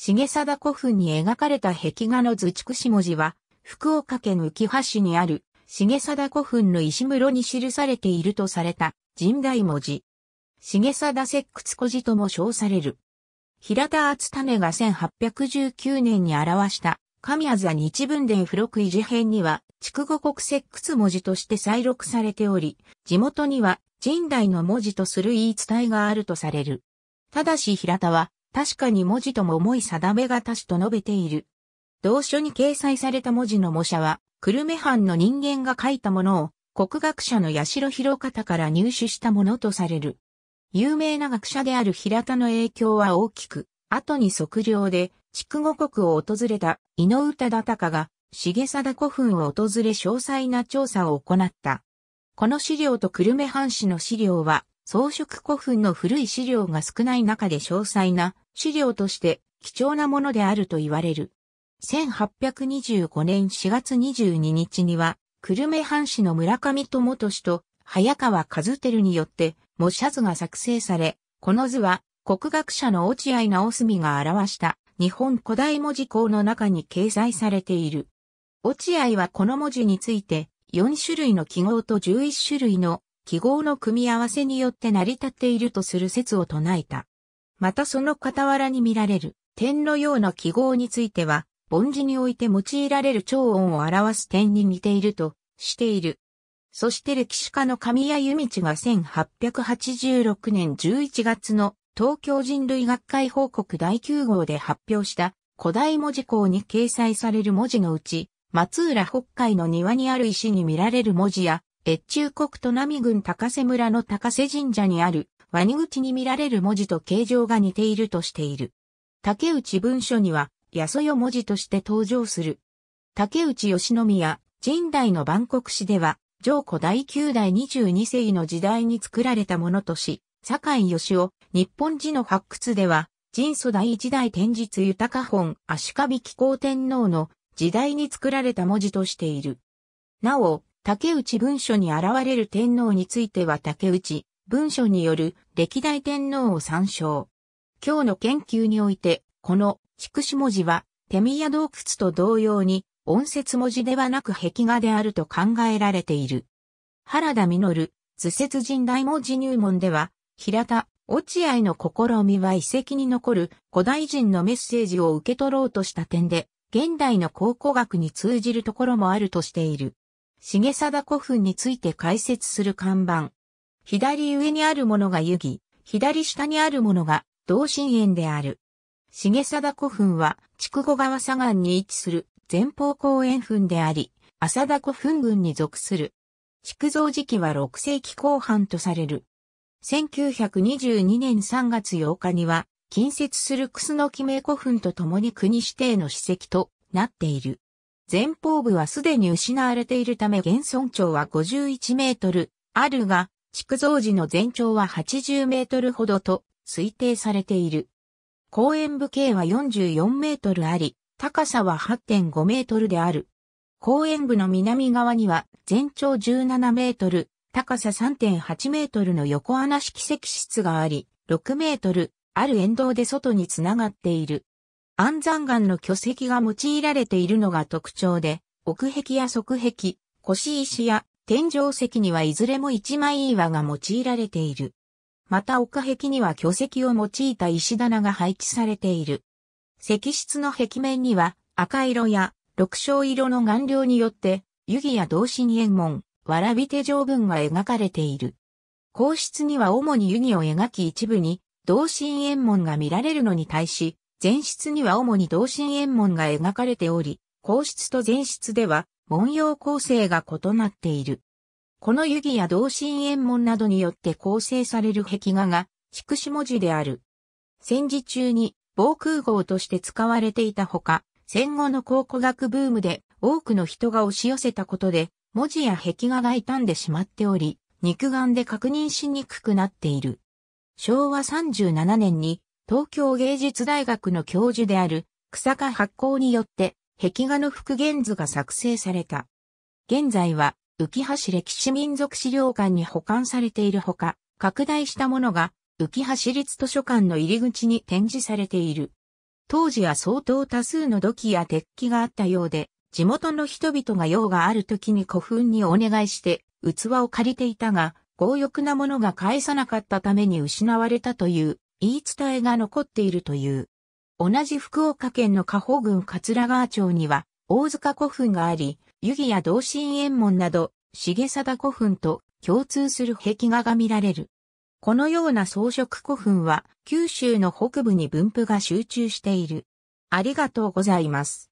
重貞古墳に描かれた壁画の図築し文字は、福岡県浮橋市にある重貞古墳の石室に記されているとされた神代文字。重貞石窟古字とも称される。平田厚種が1819年に表した神谷座日文伝付録維持編には、筑後国石窟文字として再録されており、地元には神代の文字とする言い伝えがあるとされる。ただし平田は、確かに文字とも重い定めがたしと述べている。同書に掲載された文字の模写は、久留米藩の人間が書いたものを、国学者の八代広方から入手したものとされる。有名な学者である平田の影響は大きく、後に測量で、筑後国を訪れた井上忠隆が、重貞古墳を訪れ詳細な調査を行った。この資料と久留米藩士の資料は、装飾古墳の古い資料が少ない中で詳細な資料として貴重なものであると言われる。1825年4月22日には、久留米藩士の村上智俊と早川和照によって模写図が作成され、この図は国学者の落合直澄が表した日本古代文字項の中に掲載されている。落合はこの文字について4種類の記号と11種類の記号の組み合わせによって成り立っているとする説を唱えた。またその傍らに見られる点のような記号については、凡字において用いられる超音を表す点に似ているとしている。そして歴史家の神谷由道が1886年11月の東京人類学会報告第9号で発表した古代文字項に掲載される文字のうち、松浦北海の庭にある石に見られる文字や越中国都並郡高瀬村の高瀬神社にある、ワニ口に見られる文字と形状が似ているとしている。竹内文書には、やそよ文字として登場する。竹内義宮、神代の万国史では、上古第9代22世紀の時代に作られたものとし、酒井義雄、日本寺の発掘では、人祖第1代天日豊本足利紀候天皇の時代に作られた文字としている。なお、竹内文書に現れる天皇については竹内文書による歴代天皇を参照。今日の研究において、この筑紫文字は手宮洞窟と同様に音節文字ではなく壁画であると考えられている。原田実、図説人大文字入門では、平田、落合の試みは遺跡に残る古代人のメッセージを受け取ろうとした点で、現代の考古学に通じるところもあるとしている。重貞古墳について解説する看板。左上にあるものが湯木、左下にあるものが同心円である。重貞古墳は、筑後川左岸に位置する前方公園墳であり、浅田古墳群に属する。築造時期は6世紀後半とされる。1922年3月8日には、近接する楠木名古墳と共に国指定の史跡となっている。前方部はすでに失われているため現存長は51メートルあるが、築造時の全長は80メートルほどと推定されている。公園部径は44メートルあり、高さは8.5メートルである。公園部の南側には全長17メートル、高さ3.8メートルの横穴式石室があり、6メートルある沿道で外につながっている。安山岩の巨石が用いられているのが特徴で、奥壁や側壁、腰石や天井石にはいずれも一枚岩が用いられている。また奥壁には巨石を用いた石棚が配置されている。石室の壁面には赤色や六章色の顔料によって湯木や同心縁門、わらび手条文が描かれている。皇室には主に湯木を描き一部に同心縁門が見られるのに対し、前室には主に同心円門が描かれており、皇室と前室では文様構成が異なっている。この湯木や同心円門などによって構成される壁画が、宿子文字である。戦時中に防空壕として使われていたほか、戦後の考古学ブームで多くの人が押し寄せたことで、文字や壁画が傷んでしまっており、肉眼で確認しにくくなっている。昭和37年に東京芸術大学の教授である草加発行によって壁画の復元図が作成された。現在は浮橋歴史民族資料館に保管されているほか、拡大したものが浮橋立図書館の入り口に展示されている。当時は相当多数の土器や鉄器があったようで、地元の人々が用がある時に古墳にお願いして器を借りていたが、強欲なものが返さなかったために失われたという言い伝えが残っているという。同じ福岡県の加保郡桂川町には、大塚古墳があり、湯木や同心円門など、重貞古墳と共通する壁画が見られる。このような装飾古墳は、九州の北部に分布が集中している。ありがとうございます。